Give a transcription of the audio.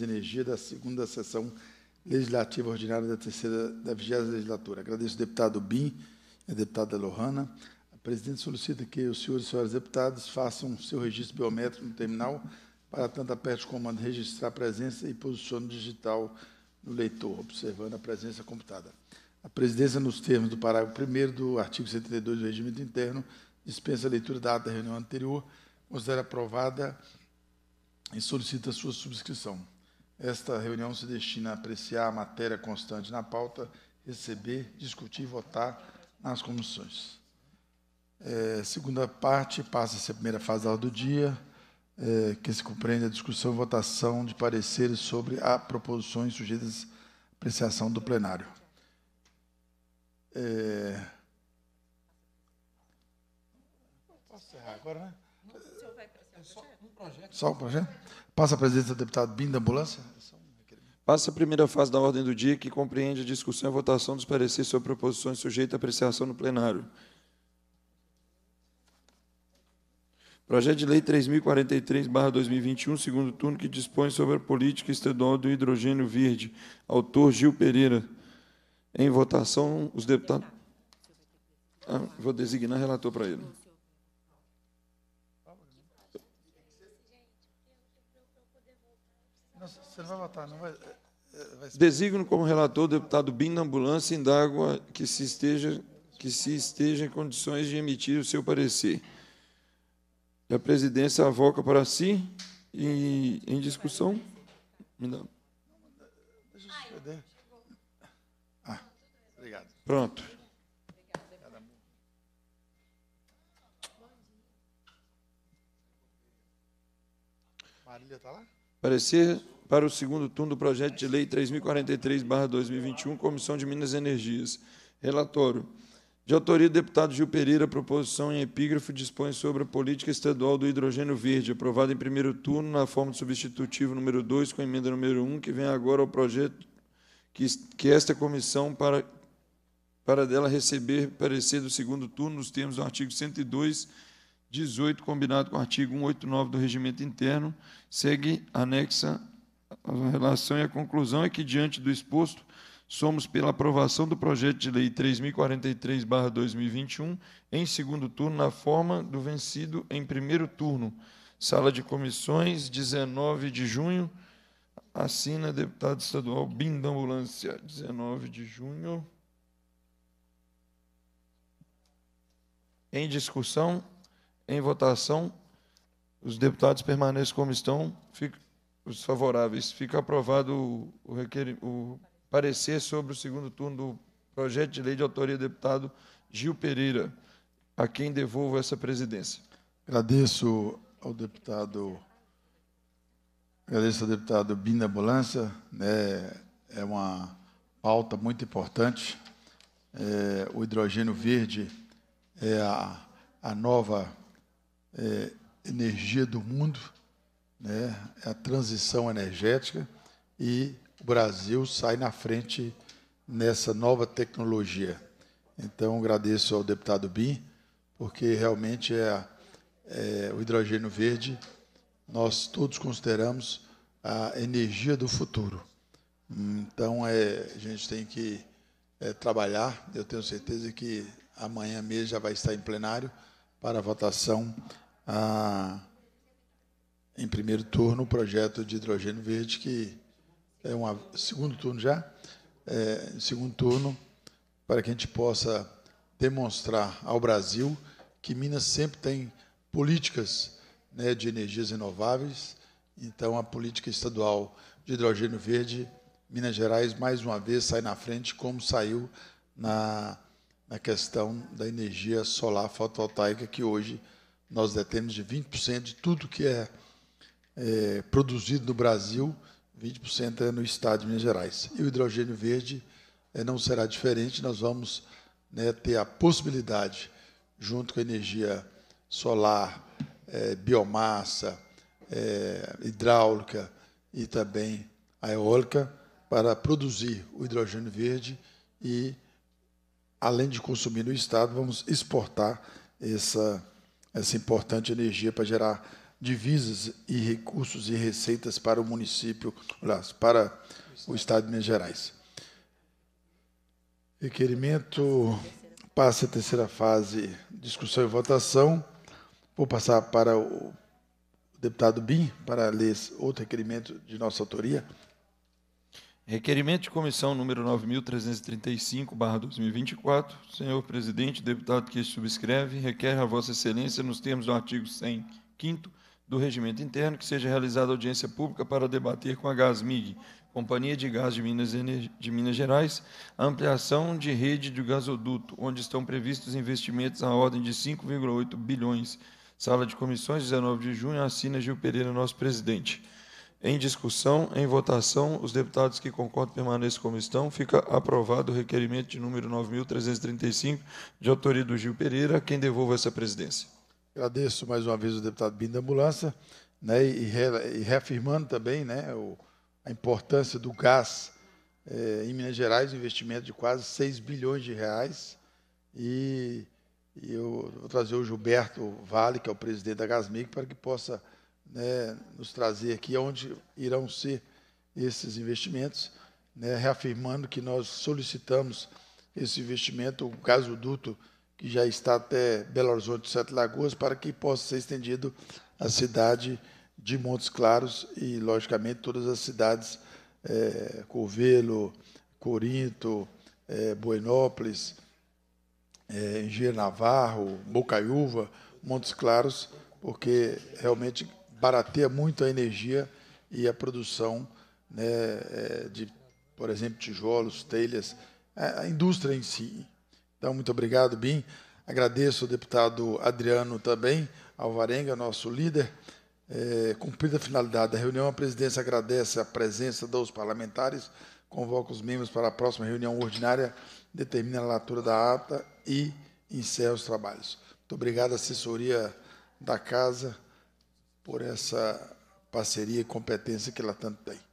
de Energia da segunda sessão legislativa ordinária da terceira da vigésima legislatura. Agradeço ao deputado Bim e à deputada Lohana. A presidente solicita que os senhores e senhoras deputados façam seu registro biométrico no terminal para tanto aperte o comando registrar presença e posicione digital no leitor, observando a presença computada. A presidência, nos termos do parágrafo 1 do artigo 72 do Regimento Interno, dispensa a leitura da ata da reunião anterior, considera aprovada e solicita a sua subscrição. Esta reunião se destina a apreciar a matéria constante na pauta, receber, discutir e votar nas comissões. É, segunda parte, passa-se a primeira fase da aula do dia, é, que se compreende a discussão e votação de pareceres sobre a proposições sujeitas à apreciação do plenário. É... Posso encerrar agora, né? É só projeto. Só um projeto? Passa a presença do deputado Bim da Ambulância. É Passa a primeira fase da ordem do dia, que compreende a discussão e votação dos pareceres sobre proposições sujeitas à apreciação no plenário. Projeto de Lei 3043-2021, segundo turno, que dispõe sobre a política estadual do hidrogênio verde. Autor Gil Pereira. Em votação, os deputados. Ah, vou designar relator para ele. Você não vai votar, não vai. É, é, Designo como relator o deputado Bim na ambulância indágua que se esteja que se esteja em condições de emitir o seu parecer. E a presidência avoca para si e em discussão. Ah, obrigado. Pronto. Marília está lá? Parecer para o segundo turno do projeto de lei 3043/2021, Comissão de Minas e Energias. Relatório. De autoria do deputado Gil Pereira, a proposição em epígrafo dispõe sobre a política estadual do hidrogênio verde, aprovada em primeiro turno na forma de substitutivo número 2, com emenda número 1, um, que vem agora ao projeto que, que esta comissão para, para dela receber parecer do segundo turno nos termos do artigo 102, 18, combinado com o artigo 189 do Regimento Interno, segue anexa a relação e a conclusão é que, diante do exposto, somos pela aprovação do projeto de lei 3043/2021 em segundo turno na forma do vencido em primeiro turno. Sala de comissões, 19 de junho. Assina deputado estadual Binda Ambulância, 19 de junho. Em discussão, em votação, os deputados permanecem como estão. Fica... Os favoráveis. Fica aprovado o, requer, o parecer sobre o segundo turno do projeto de lei de autoria do deputado Gil Pereira, a quem devolvo essa presidência. Agradeço ao deputado Agradeço ao deputado Bina Bolança, né, é uma pauta muito importante. É, o hidrogênio verde é a, a nova é, energia do mundo né, é a transição energética e o Brasil sai na frente nessa nova tecnologia. Então, agradeço ao deputado Bim, porque realmente é, é, o hidrogênio verde, nós todos consideramos a energia do futuro. Então, é, a gente tem que é, trabalhar. Eu tenho certeza que amanhã mesmo já vai estar em plenário para a votação. A, em primeiro turno o projeto de hidrogênio verde, que é um segundo turno já, é, segundo turno, para que a gente possa demonstrar ao Brasil que Minas sempre tem políticas né, de energias renováveis. Então, a política estadual de hidrogênio verde, Minas Gerais, mais uma vez, sai na frente, como saiu na, na questão da energia solar fotovoltaica, que hoje nós detemos de 20% de tudo que é é, produzido no Brasil, 20% é no estado de Minas Gerais. E o hidrogênio verde é, não será diferente, nós vamos né, ter a possibilidade, junto com a energia solar, é, biomassa, é, hidráulica e também a eólica, para produzir o hidrogênio verde e, além de consumir no estado, vamos exportar essa, essa importante energia para gerar divisas e recursos e receitas para o município, para o Estado de Minas Gerais. Requerimento passa a terceira fase, discussão e votação. Vou passar para o deputado Bim para ler outro requerimento de nossa autoria. Requerimento de comissão número 9.335/2024, senhor presidente, deputado que subscreve, requer a vossa excelência nos termos do artigo 105, do Regimento Interno, que seja realizada audiência pública para debater com a Gasmig, Companhia de Gás de Minas, de Minas Gerais, a ampliação de rede de gasoduto, onde estão previstos investimentos na ordem de 5,8 bilhões. Sala de comissões, 19 de junho, assina Gil Pereira, nosso presidente. Em discussão, em votação, os deputados que concordam permaneçam como estão. Fica aprovado o requerimento de número 9.335, de autoria do Gil Pereira, quem devolva essa presidência. Agradeço mais uma vez o deputado Bindo da Ambulância, né, e, re, e, reafirmando também né, o, a importância do gás é, em Minas Gerais, um investimento de quase 6 bilhões de reais. E, e, eu vou trazer o Gilberto Vale, que é o presidente da Gasmic, para que possa né, nos trazer aqui onde irão ser esses investimentos, né, reafirmando que nós solicitamos esse investimento, o gasoduto duto que já está até Belo Horizonte e Sete Lagoas, para que possa ser estendido à cidade de Montes Claros e, logicamente, todas as cidades, é, Corinto, é, Buenópolis, é, Engenheiro Navarro, Bocaiúva, Montes Claros, porque realmente barateia muito a energia e a produção né, é, de, por exemplo, tijolos, telhas, a indústria em si, então, muito obrigado, Bim. Agradeço ao deputado Adriano também, Alvarenga, nosso líder. É, cumprida a finalidade da reunião, a presidência agradece a presença dos parlamentares, convoca os membros para a próxima reunião ordinária, determina a leitura da ata e encerra os trabalhos. Muito obrigado à assessoria da Casa por essa parceria e competência que ela tanto tem.